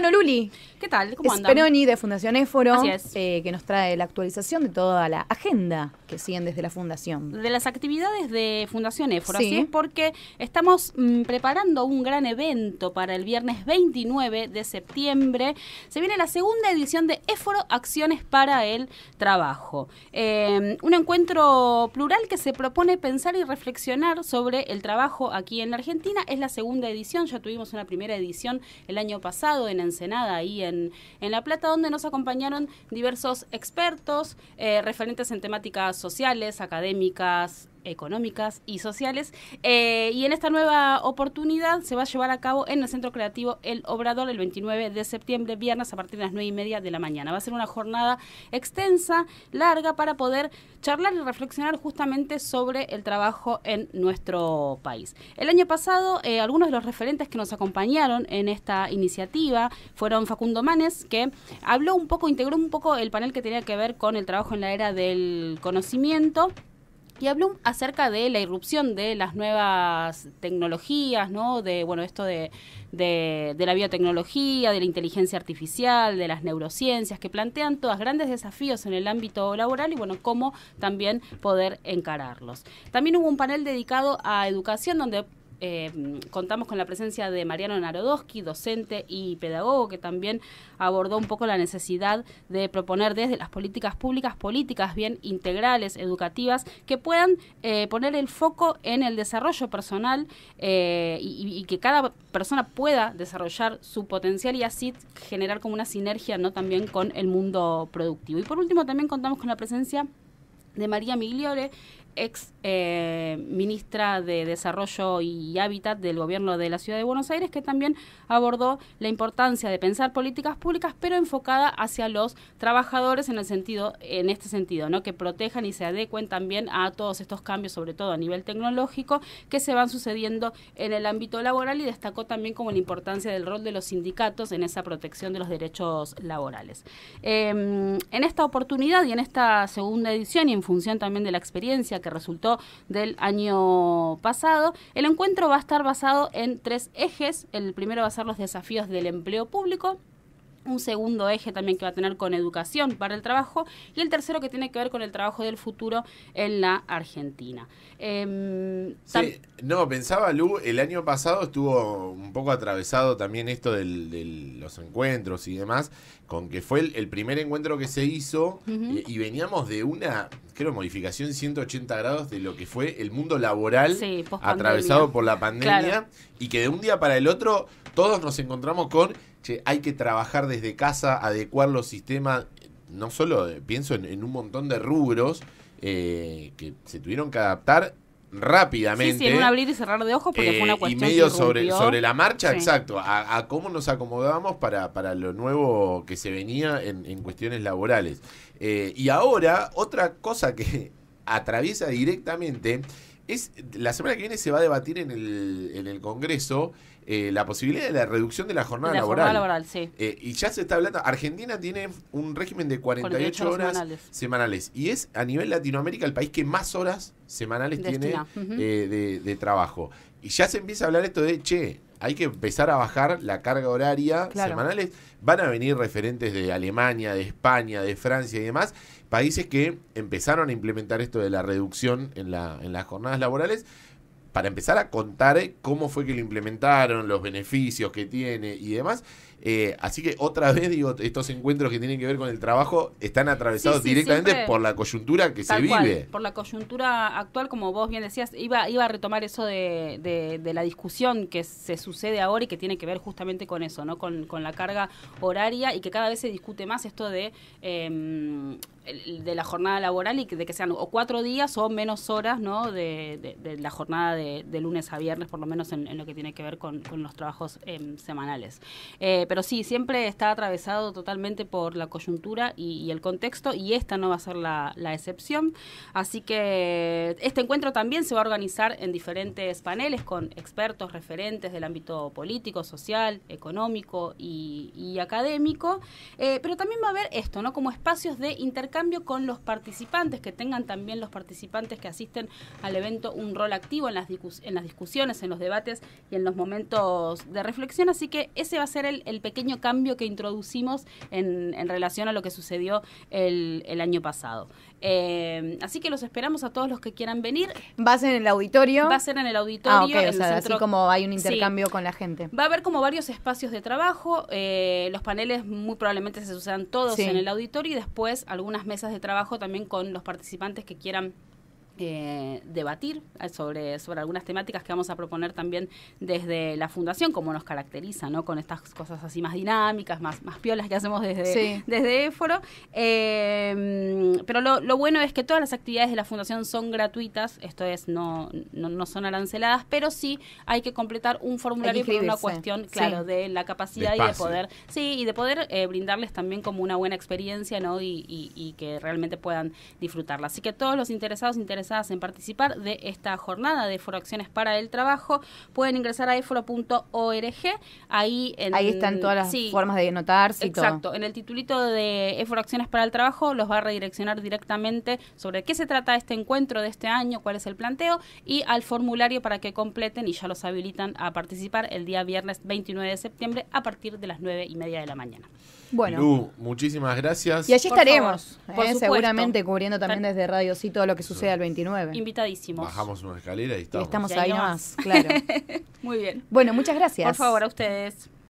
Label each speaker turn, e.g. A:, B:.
A: Bueno, Luli. ¿Qué tal? ¿Cómo andan? Peroni de Fundación Éforo, eh, que nos trae la actualización de toda la agenda que siguen desde la Fundación. De las actividades de Fundación Éforo. Así es porque estamos mm, preparando un gran evento para el viernes 29 de septiembre. Se viene la segunda edición de Éforo Acciones para el Trabajo. Eh, un encuentro plural que se propone pensar y reflexionar sobre el trabajo aquí en Argentina. Es la segunda edición, ya tuvimos una primera edición el año pasado en Ensenada, ahí en en, La Plata, donde nos acompañaron diversos expertos eh, referentes en temáticas sociales, académicas, económicas y sociales. Eh, y en esta nueva oportunidad se va a llevar a cabo en el Centro Creativo El Obrador el 29 de septiembre, viernes, a partir de las 9 y media de la mañana. Va a ser una jornada extensa, larga, para poder charlar y reflexionar justamente sobre el trabajo en nuestro país. El año pasado, eh, algunos de los referentes que nos acompañaron en esta iniciativa fueron Facundo Manes, que habló un poco, integró un poco el panel que tenía que ver con el trabajo en la era del conocimiento y habló acerca de la irrupción de las nuevas tecnologías, ¿no? De, bueno, esto de, la biotecnología, de la inteligencia artificial, de las neurociencias, que plantean todas grandes desafíos en el ámbito laboral y, bueno, cómo también poder encararlos. También hubo un panel dedicado a educación donde eh, contamos con la presencia de Mariano Narodowski, docente y pedagogo, que también abordó un poco la necesidad de proponer desde las políticas públicas políticas bien integrales, educativas, que puedan eh, poner el foco en el desarrollo personal eh, y, que cada persona pueda desarrollar su potencial y así generar como una sinergia no también con el mundo productivo. Y por último también contamos con la presencia de María Migliore, ex eh, ministra de Desarrollo y Hábitat del gobierno de la ciudad de Buenos Aires, que también abordó la importancia de pensar políticas públicas, pero enfocada hacia los trabajadores en el sentido, en este sentido, ¿no? Que protejan y se adecuen también a todos estos cambios, sobre todo a nivel tecnológico, que se van sucediendo en el ámbito laboral y destacó también como la importancia del rol de los sindicatos en esa protección de los derechos laborales. Em, en esta oportunidad y en esta segunda edición y en función también de la experiencia que resultó del año pasado. El encuentro va a estar basado en tres ejes. El primero va a ser los desafíos del empleo público, un segundo eje también que va a tener con educación para el trabajo y el tercero que tiene que ver con el trabajo del futuro en la Argentina. Em,
B: no, pensaba Lu, el año pasado estuvo un poco atravesado también esto de los encuentros y demás, con que fue el, primer encuentro que se hizo eh, y, veníamos de una creo, modificación 180 grados de lo que fue el mundo laboral atravesado por la pandemia y que de un día para el otro todos nos encontramos con, che, hay que trabajar desde casa, adecuar los sistemas, no solo eh, pienso en, un montón de rubros eh, que se tuvieron que adaptar rápidamente. Sí, abrir
A: y cerrar de ojos porque fue una eh, cuestión. Y medio sobre, sobre la marcha, exacto,
B: a, cómo nos acomodábamos para, para lo nuevo que se venía en, cuestiones laborales. Eh, y ahora, otra cosa que atraviesa directamente es la semana que viene se va a debatir en el, en el Congreso eh, la posibilidad de la reducción de la jornada laboral. Eh, y ya se está hablando, Argentina tiene un régimen de 48, horas semanales. y es a nivel Latinoamérica el país que más horas semanales tiene eh, de, trabajo. Y ya se empieza a hablar esto de, che, hay que empezar a bajar la carga horaria semanales. Van a venir referentes de Alemania, de España, de Francia y demás países que empezaron a implementar esto de la reducción en, la, en las jornadas laborales para empezar a contar cómo fue que lo implementaron, los beneficios que tiene y demás. Eh, así que otra vez, digo, estos encuentros que tienen que ver con el trabajo están atravesados directamente por la coyuntura que se vive. por
A: la coyuntura actual, como vos bien decías, iba, iba a retomar eso de, la discusión que se sucede ahora y que tiene que ver justamente con eso, ¿no? Con, la carga horaria y que cada vez se discute más esto de em, de la jornada laboral y de que sean o cuatro días o menos horas ¿no? de, la jornada de, lunes a viernes, por lo menos en, lo que tiene que ver con, los trabajos em, semanales. Eh, pero sí, siempre está atravesado totalmente por la coyuntura y, el contexto y esta no va a ser la, excepción. Así que este encuentro también se va a organizar en diferentes paneles con expertos, referentes del ámbito político, social, económico y, académico, eh, pero también va a haber esto, ¿no? Como espacios de intercambio con los participantes, que tengan también los participantes que asisten al evento un rol activo en las, en las discusiones, en los debates y en los momentos de reflexión. Así que ese va a ser el pequeño cambio que introducimos en, relación a lo que sucedió el, año pasado. Eh, así que los esperamos a todos los que quieran venir. ¿Va a ser en el auditorio? Va a ser en el auditorio. Ah, así como hay un intercambio con la gente. Va a haber como varios espacios de trabajo. Eh, los paneles muy probablemente se sucedan todos en el auditorio y después algunas mesas de trabajo también con los participantes que quieran eh, debatir eh, sobre, sobre algunas temáticas que vamos a proponer también desde la fundación, como nos caracteriza, ¿no? Con estas cosas así más dinámicas, más, más piolas que hacemos desde, desde Éforo. Eh, pero lo, bueno es que todas las actividades de la fundación son gratuitas, esto es, no, no, son aranceladas, pero sí hay que completar un formulario por una cuestión, claro, de la capacidad y de poder, sí, y de poder brindarles también como una buena experiencia, ¿no? Y, y que realmente puedan disfrutarla. Así que todos los interesados, interesados en participar de esta jornada de Foro Acciones para el Trabajo, pueden ingresar a eforo.org. Ahí, ahí están todas las formas de anotarse. Exacto. En el titulito de Eforo Acciones para el Trabajo los va a redireccionar directamente sobre qué se trata este encuentro de este año, cuál es el planteo y al formulario para que completen y ya los habilitan a participar el día viernes 29 de septiembre a partir de las 9 y media de la mañana. Bueno.
B: muchísimas gracias. Y allí estaremos, eh, seguramente
A: cubriendo también desde Radio Sí todo lo que sucede al Invitadísimos. Bajamos una
B: escalera y estamos. estamos ahí, más claro.
A: Muy bien. Bueno, muchas gracias. Por favor, a ustedes.